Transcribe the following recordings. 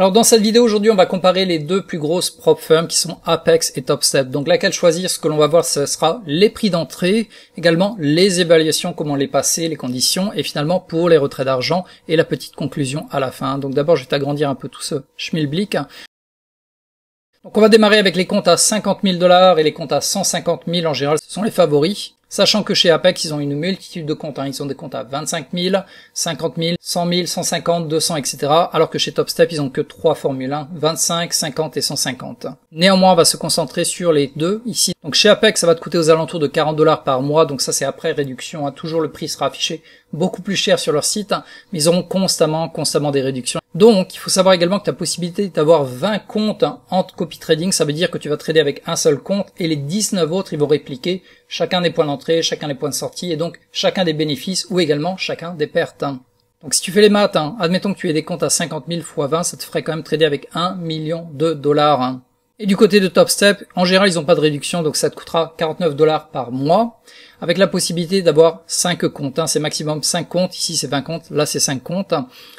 Alors dans cette vidéo aujourd'hui on va comparer les deux plus grosses prop firms qui sont Apex et Topstep. Donc laquelle choisir Ce que l'on va voir ce sera les prix d'entrée, également les évaluations, comment les passer, les conditions et finalement pour les retraits d'argent et la petite conclusion à la fin. Donc d'abord je vais t'agrandir un peu tout ce schmilblick. Donc on va démarrer avec les comptes à 50 000 dollars et les comptes à 150 000 en général ce sont les favoris. Sachant que chez Apex, ils ont une multitude de comptes. Hein. Ils ont des comptes à 25 000, 50 000, 100 000, 150, 200, etc. Alors que chez Topstep, ils ont que trois formules. 1, 25, 50 et 150. Néanmoins, on va se concentrer sur les deux ici. Donc chez Apex, ça va te coûter aux alentours de 40 dollars par mois. Donc ça, c'est après réduction. Hein. Toujours le prix sera affiché beaucoup plus cher sur leur site. Hein. Mais ils auront constamment, constamment des réductions donc, il faut savoir également que ta possibilité d'avoir 20 comptes en copy trading, ça veut dire que tu vas trader avec un seul compte et les 19 autres, ils vont répliquer chacun des points d'entrée, chacun des points de sortie et donc chacun des bénéfices ou également chacun des pertes. Donc, si tu fais les maths, hein, admettons que tu aies des comptes à 50 000 x 20, ça te ferait quand même trader avec 1 million de dollars. Et du côté de TopStep, en général, ils n'ont pas de réduction, donc ça te coûtera 49 dollars par mois, avec la possibilité d'avoir 5 comptes. Hein. C'est maximum 5 comptes, ici c'est 20 comptes, là c'est 5 comptes.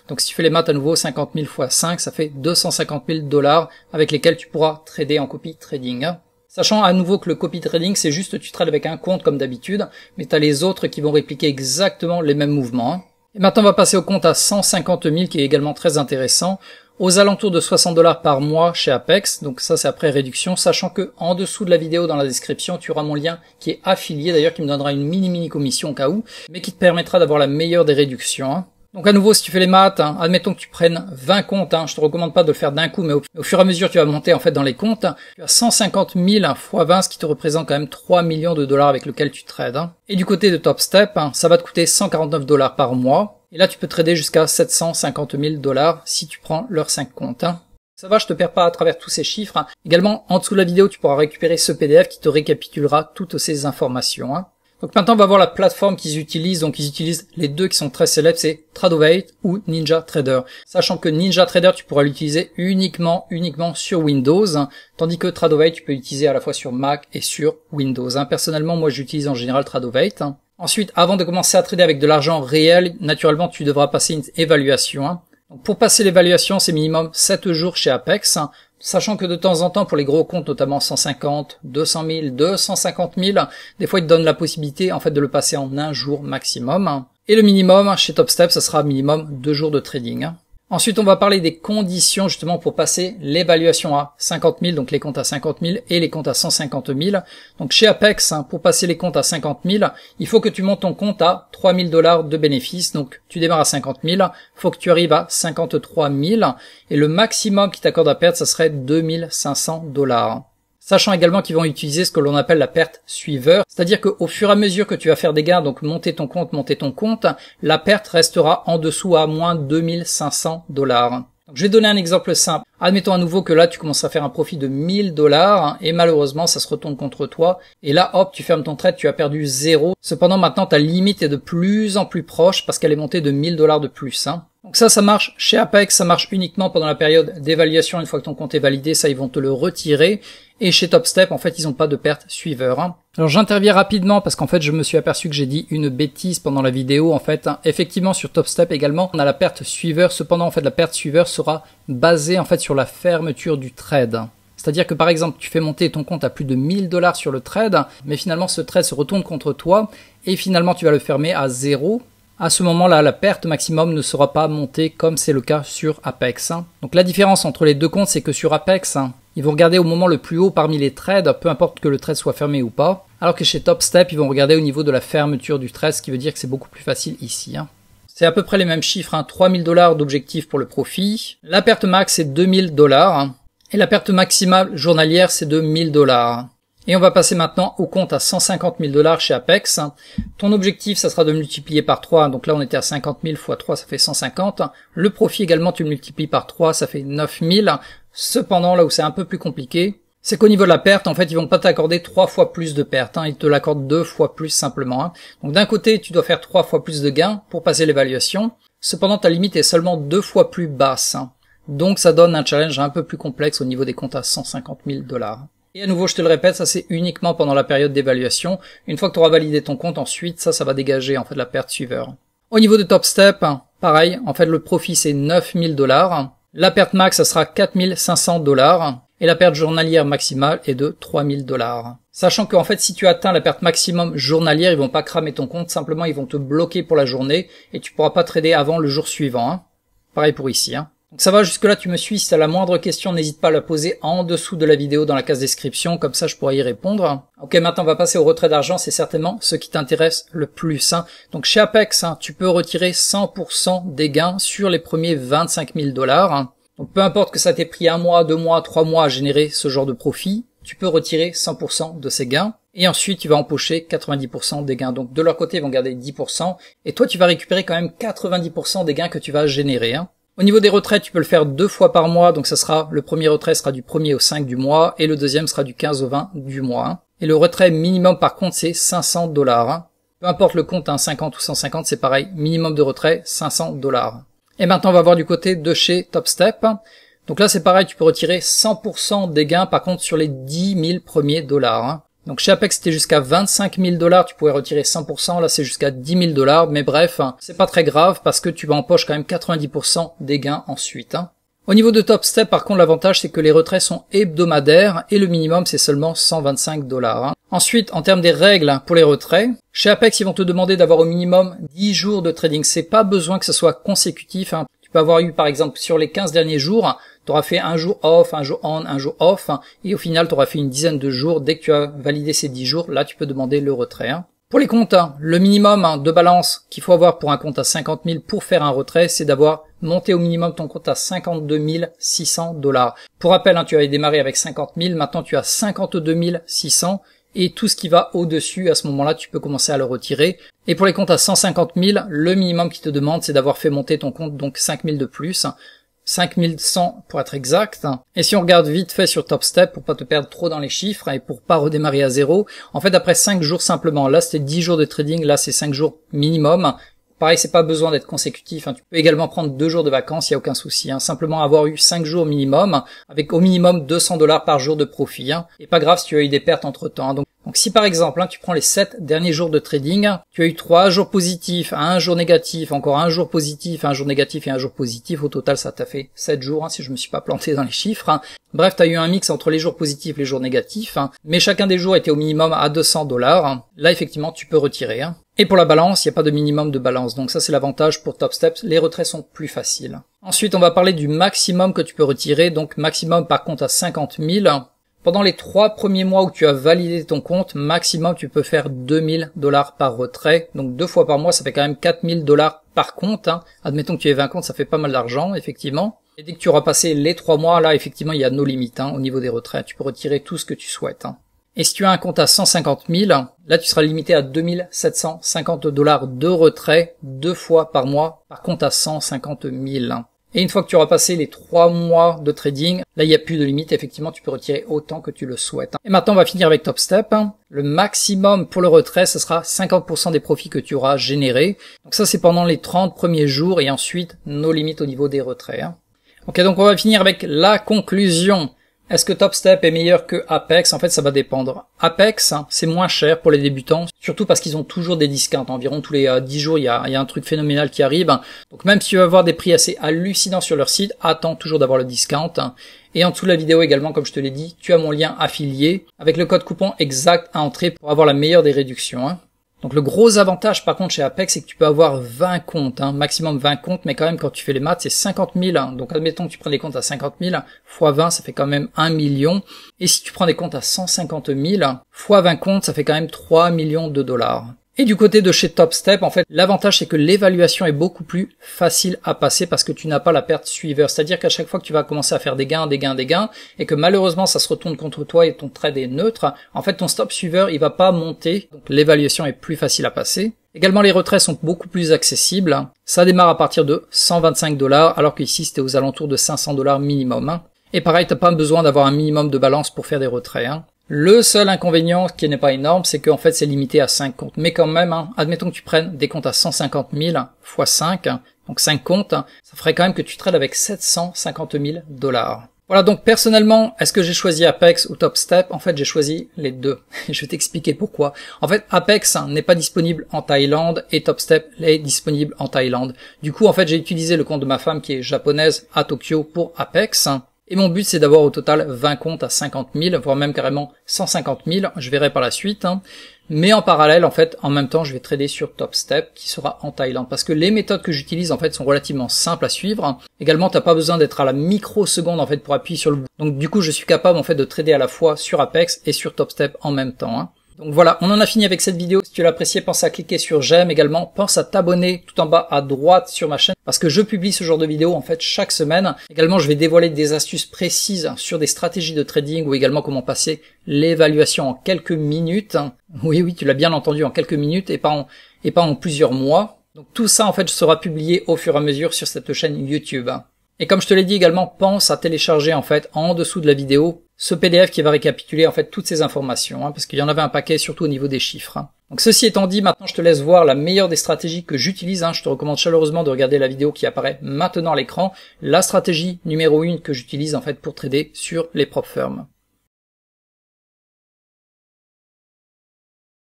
Donc si tu fais les maths à nouveau, 50 000 fois 5, ça fait 250 000 dollars avec lesquels tu pourras trader en copy trading. Sachant à nouveau que le copy trading, c'est juste tu trades avec un compte comme d'habitude, mais tu as les autres qui vont répliquer exactement les mêmes mouvements. Hein. Et maintenant, on va passer au compte à 150 000 qui est également très intéressant aux alentours de 60 dollars par mois chez Apex. Donc ça, c'est après réduction. Sachant que en dessous de la vidéo, dans la description, tu auras mon lien qui est affilié d'ailleurs, qui me donnera une mini mini commission au cas où, mais qui te permettra d'avoir la meilleure des réductions. Hein. Donc à nouveau, si tu fais les maths, hein, admettons que tu prennes 20 comptes, je hein, je te recommande pas de le faire d'un coup, mais au, fur et à mesure tu vas monter en fait dans les comptes, tu as 150 000 x 20, ce qui te représente quand même 3 millions de dollars avec lequel tu trades. Et du côté de Top Step, ça va te coûter 149 dollars par mois. Et là, tu peux trader jusqu'à 750 000 dollars si tu prends leurs 5 comptes. Hein. Ça va, je te perds pas à travers tous ces chiffres. Hein. Également, en dessous de la vidéo, tu pourras récupérer ce PDF qui te récapitulera toutes ces informations. Hein. Donc maintenant, on va voir la plateforme qu'ils utilisent. Donc ils utilisent les deux qui sont très célèbres, c'est Tradovate ou Ninja Trader. Sachant que Ninja Trader, tu pourras l'utiliser uniquement, uniquement sur Windows, tandis que Tradovate, tu peux l'utiliser à la fois sur Mac et sur Windows. Personnellement, moi, j'utilise en général Tradovate. Ensuite, avant de commencer à trader avec de l'argent réel, naturellement, tu devras passer une évaluation. Hein. pour passer l'évaluation, c'est minimum 7 jours chez Apex. Hein. Sachant que de temps en temps, pour les gros comptes, notamment 150, 200 000, 250 000, des fois, ils te donnent la possibilité, en fait, de le passer en un jour maximum. Hein. Et le minimum, chez TopStep, ça sera minimum deux jours de trading. Ensuite, on va parler des conditions justement pour passer l'évaluation à 50 000, donc les comptes à 50 000 et les comptes à 150 000. Donc chez Apex, hein, pour passer les comptes à 50 000, il faut que tu montes ton compte à 3 000 dollars de bénéfices. Donc tu démarres à 50 000, faut que tu arrives à 53 000 et le maximum qui t'accorde à perdre, ça serait 2 500 dollars sachant également qu'ils vont utiliser ce que l'on appelle la perte suiveur, c'est-à-dire qu'au fur et à mesure que tu vas faire des gains, donc monter ton compte, monter ton compte, la perte restera en dessous à moins 2500 dollars. Je vais donner un exemple simple. Admettons à nouveau que là, tu commences à faire un profit de 1000 dollars et malheureusement, ça se retourne contre toi. Et là, hop, tu fermes ton trade, tu as perdu zéro. Cependant, maintenant, ta limite est de plus en plus proche parce qu'elle est montée de 1000 dollars de plus. Hein. Donc ça, ça marche chez Apex, ça marche uniquement pendant la période d'évaluation. Une fois que ton compte est validé, ça, ils vont te le retirer. Et chez TopStep, en fait, ils n'ont pas de perte suiveur. Hein. Alors j'interviens rapidement parce qu'en fait, je me suis aperçu que j'ai dit une bêtise pendant la vidéo. En fait, hein. effectivement, sur TopStep également, on a la perte suiveur. Cependant, en fait, la perte suiveur sera basée en fait sur la fermeture du trade. C'est-à-dire que par exemple, tu fais monter ton compte à plus de 1000 dollars sur le trade, mais finalement ce trade se retourne contre toi et finalement tu vas le fermer à zéro à ce moment-là, la perte maximum ne sera pas montée comme c'est le cas sur Apex. Hein. Donc la différence entre les deux comptes, c'est que sur Apex, hein, ils vont regarder au moment le plus haut parmi les trades, peu importe que le trade soit fermé ou pas. Alors que chez Top Step, ils vont regarder au niveau de la fermeture du trade, ce qui veut dire que c'est beaucoup plus facile ici. Hein. C'est à peu près les mêmes chiffres, 3000 dollars d'objectif pour le profit. La perte max, c'est 2000 dollars. Et la perte maximale journalière, c'est de dollars. Et on va passer maintenant au compte à 150 000 dollars chez Apex. Ton objectif, ça sera de multiplier par 3. Donc là, on était à 50 000 x 3, ça fait 150. Le profit également, tu le multiplies par 3, ça fait 9 000. Cependant, là où c'est un peu plus compliqué, c'est qu'au niveau de la perte, en fait, ils vont pas t'accorder 3 fois plus de pertes. Hein. Ils te l'accordent 2 fois plus simplement. Hein. Donc d'un côté, tu dois faire 3 fois plus de gains pour passer l'évaluation. Cependant, ta limite est seulement 2 fois plus basse. Hein. Donc ça donne un challenge un peu plus complexe au niveau des comptes à 150 000 dollars. Et à nouveau, je te le répète, ça c'est uniquement pendant la période d'évaluation. Une fois que tu auras validé ton compte, ensuite, ça, ça va dégager en fait la perte suiveur. Au niveau de Top Step, hein, pareil, en fait le profit c'est 9000 dollars. La perte max, ça sera 4500 dollars. Et la perte journalière maximale est de 3000 dollars. Sachant qu'en fait, si tu atteins la perte maximum journalière, ils vont pas cramer ton compte, simplement ils vont te bloquer pour la journée et tu pourras pas trader avant le jour suivant. Hein. Pareil pour ici. Hein. Donc ça va, jusque-là tu me suis, si tu as la moindre question, n'hésite pas à la poser en dessous de la vidéo dans la case description, comme ça je pourrai y répondre. Ok, maintenant on va passer au retrait d'argent, c'est certainement ce qui t'intéresse le plus. Hein. Donc chez Apex, hein, tu peux retirer 100% des gains sur les premiers 25 000 dollars. Hein. Donc peu importe que ça t'ait pris un mois, deux mois, trois mois à générer ce genre de profit, tu peux retirer 100% de ces gains. Et ensuite, tu vas empocher 90% des gains. Donc de leur côté, ils vont garder 10%. Et toi, tu vas récupérer quand même 90% des gains que tu vas générer. Hein. Au niveau des retraits, tu peux le faire deux fois par mois, donc ça sera, le premier retrait sera du 1er au 5 du mois, et le deuxième sera du 15 au 20 du mois. Et le retrait minimum par compte, c'est 500 dollars. Peu importe le compte, hein, 50 ou 150, c'est pareil. Minimum de retrait, 500 dollars. Et maintenant, on va voir du côté de chez TopStep. Donc là, c'est pareil, tu peux retirer 100% des gains, par contre, sur les 10 000 premiers dollars. Donc chez Apex c'était jusqu'à 25 000 dollars, tu pouvais retirer 100%, là c'est jusqu'à 10 000 dollars, mais bref, hein, c'est pas très grave parce que tu vas poche quand même 90% des gains ensuite. Hein. Au niveau de Top Step, par contre, l'avantage c'est que les retraits sont hebdomadaires et le minimum c'est seulement 125 dollars. Hein. Ensuite, en termes des règles pour les retraits, chez Apex ils vont te demander d'avoir au minimum 10 jours de trading. C'est pas besoin que ce soit consécutif peux avoir eu, par exemple, sur les 15 derniers jours, tu auras fait un jour off, un jour on, un jour off, et au final, tu auras fait une dizaine de jours. Dès que tu as validé ces 10 jours, là, tu peux demander le retrait. Hein. Pour les comptes, hein, le minimum hein, de balance qu'il faut avoir pour un compte à 50 000 pour faire un retrait, c'est d'avoir monté au minimum ton compte à 52 600 dollars. Pour rappel, tu avais démarré avec 50 000, maintenant tu as 52 600 et tout ce qui va au-dessus, à ce moment-là, tu peux commencer à le retirer. Et pour les comptes à 150 000, le minimum qui te demande, c'est d'avoir fait monter ton compte, donc 5 000 de plus. 5100 pour être exact. Et si on regarde vite fait sur Top Step pour pas te perdre trop dans les chiffres et pour pas redémarrer à zéro, en fait après 5 jours simplement, là c'était 10 jours de trading, là c'est 5 jours minimum, Pareil, c'est pas besoin d'être consécutif. Hein. Tu peux également prendre deux jours de vacances, il y a aucun souci. Hein. Simplement avoir eu cinq jours minimum, avec au minimum 200 dollars par jour de profit. Hein. Et pas grave si tu as eu des pertes entre temps. Donc si par exemple, hein, tu prends les 7 derniers jours de trading, tu as eu 3 jours positifs, un jour négatif, encore un jour positif, un jour négatif et un jour positif, au total ça t'a fait 7 jours, hein, si je me suis pas planté dans les chiffres. Hein. Bref, tu as eu un mix entre les jours positifs et les jours négatifs, mais chacun des jours était au minimum à 200 dollars. Là effectivement, tu peux retirer. Et pour la balance, il n'y a pas de minimum de balance, donc ça c'est l'avantage pour Top Steps, les retraits sont plus faciles. Ensuite, on va parler du maximum que tu peux retirer, donc maximum par contre à 50 000. Pendant les trois premiers mois où tu as validé ton compte, maximum tu peux faire 2000 dollars par retrait. Donc deux fois par mois, ça fait quand même 4000 dollars par compte. Hein. Admettons que tu aies 20 comptes, ça fait pas mal d'argent, effectivement. Et dès que tu auras passé les trois mois, là, effectivement, il y a nos limites hein, au niveau des retraits. Tu peux retirer tout ce que tu souhaites. Hein. Et si tu as un compte à 150 000, là tu seras limité à 2750 dollars de retrait deux fois par mois par compte à 150 000. Et une fois que tu auras passé les trois mois de trading, là il n'y a plus de limite, effectivement tu peux retirer autant que tu le souhaites. Et maintenant on va finir avec Top Step. Le maximum pour le retrait, ce sera 50% des profits que tu auras générés. Donc ça c'est pendant les 30 premiers jours et ensuite nos limites au niveau des retraits. Hein. Ok donc on va finir avec la conclusion. Est-ce que Top Step est meilleur que Apex En fait, ça va dépendre. Apex, c'est moins cher pour les débutants, surtout parce qu'ils ont toujours des discounts. Environ tous les 10 euh, jours, il y, a, un truc phénoménal qui arrive. Donc même si tu veux avoir des prix assez hallucinants sur leur site, attends toujours d'avoir le discount. Et en dessous de la vidéo également, comme je te l'ai dit, tu as mon lien affilié avec le code coupon exact à entrer pour avoir la meilleure des réductions. Hein. Donc le gros avantage par contre chez Apex, c'est que tu peux avoir 20 comptes, hein, maximum 20 comptes, mais quand même quand tu fais les maths, c'est 50 000. Donc admettons que tu prends des comptes à 50 000, x 20, ça fait quand même 1 million. Et si tu prends des comptes à 150 000, x 20 comptes, ça fait quand même 3 millions de dollars du côté de chez top step en fait, l'avantage c'est que l'évaluation est beaucoup plus facile à passer parce que tu n'as pas la perte suiveur. C'est-à-dire qu'à chaque fois que tu vas commencer à faire des gains, des gains, des gains, et que malheureusement ça se retourne contre toi et ton trade est neutre, en fait ton stop suiveur il va pas monter, donc l'évaluation est plus facile à passer. Également, les retraits sont beaucoup plus accessibles. Ça démarre à partir de 125 dollars, alors qu'ici c'était aux alentours de 500 dollars minimum. Et pareil, t'as pas besoin d'avoir un minimum de balance pour faire des retraits. Hein. Le seul inconvénient qui n'est pas énorme, c'est qu'en fait c'est limité à 5 comptes. Mais quand même, hein, admettons que tu prennes des comptes à 150 000 x 5, donc 5 comptes, hein, ça ferait quand même que tu trades avec 750 000 dollars. Voilà donc personnellement, est-ce que j'ai choisi Apex ou Topstep En fait j'ai choisi les deux. Je vais t'expliquer pourquoi. En fait Apex hein, n'est pas disponible en Thaïlande et Topstep Step est disponible en Thaïlande. Du coup en fait j'ai utilisé le compte de ma femme qui est japonaise à Tokyo pour Apex. Et mon but, c'est d'avoir au total 20 comptes à 50 000, voire même carrément 150 000. Je verrai par la suite. Hein. Mais en parallèle, en fait, en même temps, je vais trader sur TopStep qui sera en Thaïlande parce que les méthodes que j'utilise en fait sont relativement simples à suivre. Également, t'as pas besoin d'être à la microseconde en fait pour appuyer sur le bouton. Donc du coup, je suis capable en fait de trader à la fois sur Apex et sur TopStep en même temps. Hein. Donc voilà, on en a fini avec cette vidéo. Si tu l'as pense à cliquer sur j'aime également. Pense à t'abonner tout en bas à droite sur ma chaîne parce que je publie ce genre de vidéos en fait chaque semaine. Également, je vais dévoiler des astuces précises sur des stratégies de trading ou également comment passer l'évaluation en quelques minutes. Oui, oui, tu l'as bien entendu, en quelques minutes et pas en, et pas en plusieurs mois. Donc tout ça en fait sera publié au fur et à mesure sur cette chaîne YouTube. Et comme je te l'ai dit également, pense à télécharger en fait en dessous de la vidéo ce PDF qui va récapituler en fait toutes ces informations, hein, parce qu'il y en avait un paquet, surtout au niveau des chiffres. Hein. Donc ceci étant dit, maintenant je te laisse voir la meilleure des stratégies que j'utilise. Hein. Je te recommande chaleureusement de regarder la vidéo qui apparaît maintenant à l'écran, la stratégie numéro 1 que j'utilise en fait pour trader sur les prop firms.